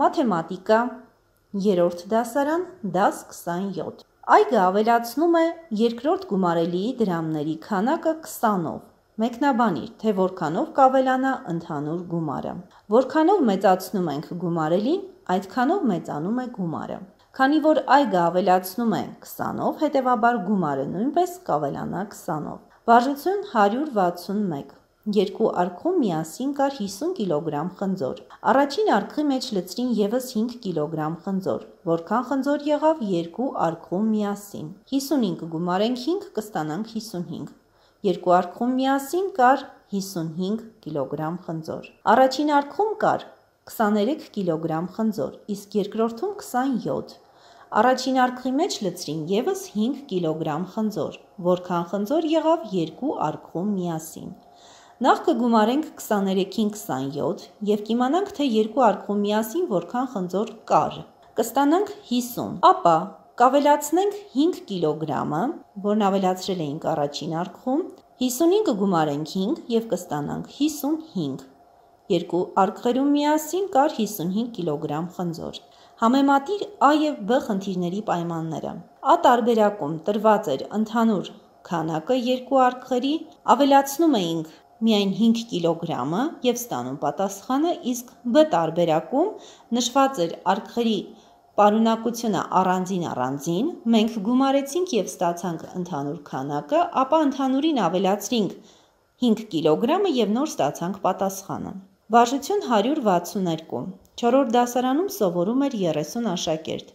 մաթեմատիկա, երորդ դասարան, դաս 27։ Այգը ավելացնում է երկրորդ գումարելիի դրամների քանակը 20-ով։ Մեկնաբանիր, թե որքանով կավելանա ընդհանուր գումարը։ Որքանով մեծացնում ենք գումարելին, այդքանով մեծանում է գումարը։ Քանի որ այգը ավելացնում է 20-ով, հետևաբար գումարը նույնպես կավելանա 20-ով։ Բաժություն 161։ Երկու արքում միասին կար 50 կիլոգրամ խնձոր։ Առաջին արքի մեջ լցրին եւս 5 կիլոգրամ խնձոր։ Որքան խնձոր եղավ երկու արքում միասին։ 55 գումարենք 5 կստանանք 55։ Երկու արքում միասին կար 55 կիլոգրամ խնձոր։ Առաջին արքում կար 23 կիլոգրամ խնձոր, իսկ երկրորդում 27։ Առաջին արքի մեջ լցրին եւս 5 կիլոգրամ խնձոր, որքան խնձոր եղավ երկու արքում միասին։ Նախ կգումարենք 23-ին 27 եւ կիմանանք թե երկու արկղու միասին որքան խնձոր կար։ Կստանանք 50։ Ապա կավելացնենք 5 կիլոգրամը, որն ավելացրել էինք առաջին արկղում, 50-ին կգումարենք 5 եւ կստանանք 55։ Երկու արկղերում միասին կար 55 կիլոգրամ խնձոր։ Համեմատիր A եւ B խնդիրների պայմանները։ A տարբերակում տրված էր ընդհանուր քանակը երկու արկղերի, ավելացնում էինք միայն 5 կիլոգրամը եւ ստանում պատասխանը, իսկ Բ տարբերակում նշված էր արքերի պարունակությունը առանձին առանձին, մենք գումարեցինք եւ ստացանք ընդհանուր քանակը, ապա ընդհանուրին ավելացրինք 5 կիլոգրամը եւ նոր ստացանք պատասխանը։ Վարժություն 162։ Չորրորդ դասարանում սովորում էր 30 աշակերտ։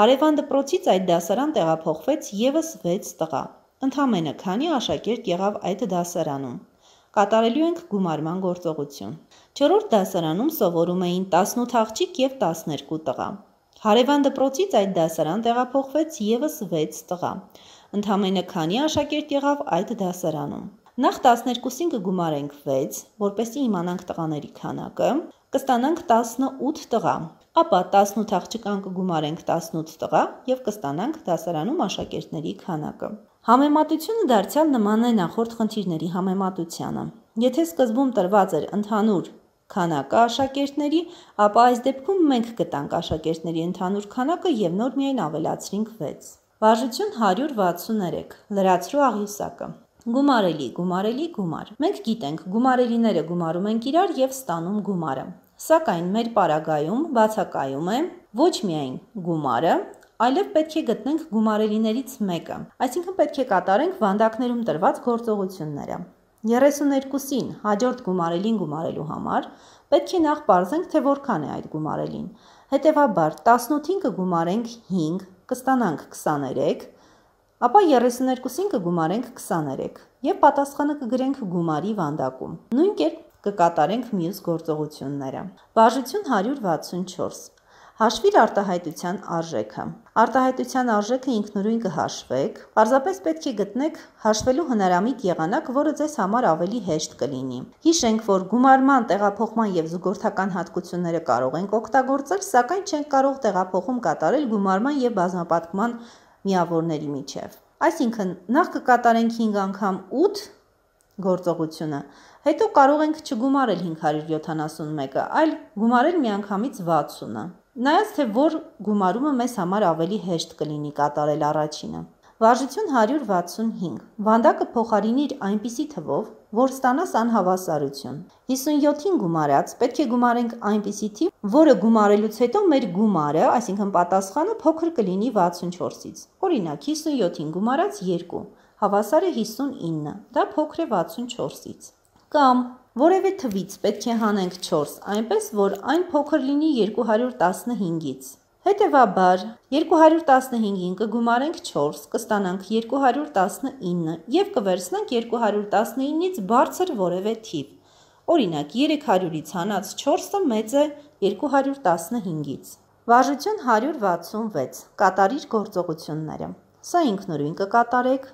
Հարևան դպրոցից այդ դասարան տեղափոխվեց եւս 6 տղա։ Ընդամենը քանի աշակերտ եղավ այդ դասարանում կատարելու ենք գումարման գործողություն։ Չորրորդ դասարանում սովորում էին 18 աղջիկ եւ 12 տղա։ Հարևան դպրոցից այդ դասարան տեղափոխվեց եւս 6 տղա։ Ընդամենը քանի աշակերտ եղավ այդ դասարանում։ Նախ 12-ին կգումարենք 6, որպեսզի իմանանք տղաների քանակը, կստանանք 18 տղա։ Ապա 18 աղջկան կգումարենք 18 տղա եւ կստանանք դասարանում աշակերտների քանակը։ Համեմատությունը դարձյալ նման է նախորդ խնդիրների համեմատությանը։ Եթե սկզբում տրված էր ընդհանուր քանակը աշակերտների, ապա այս դեպքում մենք գտանք աշակերտների ընդհանուր քանակը եւ նոր միայն ավելացրինք 6։ Վարժություն 163. Լրացրու աղյուսակը։ Գումարելի, գումարելի, գումար։ Մենք գիտենք, գումարելիները գումարում են իրար եւ ստանում գումարը։ Սակայն մեր պարագայում բացակայում է ոչ միայն գումարը, այլև պետք է գտնենք գումարելիներից մեկը, այսինքն պետք է կատարենք վանդակներում տրված գործողությունները։ 32-ին հաջորդ գումարելին գումարելու համար պետք է նախ բարձենք, թե որքան է այդ գումարելին։ Հետևաբար 18-ին կգումարենք 5, կստանանք 23, ապա 32-ին կգումարենք 23 եւ պատասխանը կգրենք գումարի վանդակում։ Նույն կերպ կկատարենք մյուս գործողությունները։ Բաժություն 164 Հաշվիր արտահայտության արժեքը։ Արտահայտության արժեքը ինքնուրույն կհաշվեք։ Պարզապես պետք է գտնեք հաշվելու հնարամիտ եղանակ, որը ձեզ համար ավելի հեշտ կլինի։ Հիշենք, որ գումարման, տեղափոխման եւ զուգորդական հատկությունները կարող ենք օգտագործել, սակայն չենք կարող տեղափոխում կատարել գումարման եւ բազմապատկման միավորների միջև։ Այսինքն, նախ կկատարենք 5 անգամ 8 գործողությունը, հետո կարող ենք չգումարել 571-ը, այլ գումարել միանգամից 60-ը։ Նայած թե որ գումարումը մեզ համար ավելի հեշտ կլինի կատարել առաջինը։ Վարժություն 165։ Վանդակը փոխարինիր այնպիսի թվով, որ ստանաս անհավասարություն։ 57-ին գումարած պետք է գումարենք այնպիսի թիվ, որը գումարելուց հետո մեր գումարը, այսինքն պատասխանը փոքր կլինի 64-ից։ Օրինակ 57-ին գումարած 2 հավասար է 59, դա փոքր է 64-ից կամ որևէ թվից պետք է հանենք 4, այնպես որ այն փոքր լինի 215-ից։ Հետևաբար 215-ին կգումարենք 4, կստանանք 219 եւ կվերցնենք 219-ից բարձր որևէ թիվ։ Օրինակ 300-ից հանած 4-ը մեծ է 215-ից։ Վարժություն 166. Կատարիր գործողությունները։ Սա ինքնուրույն կկատարեք,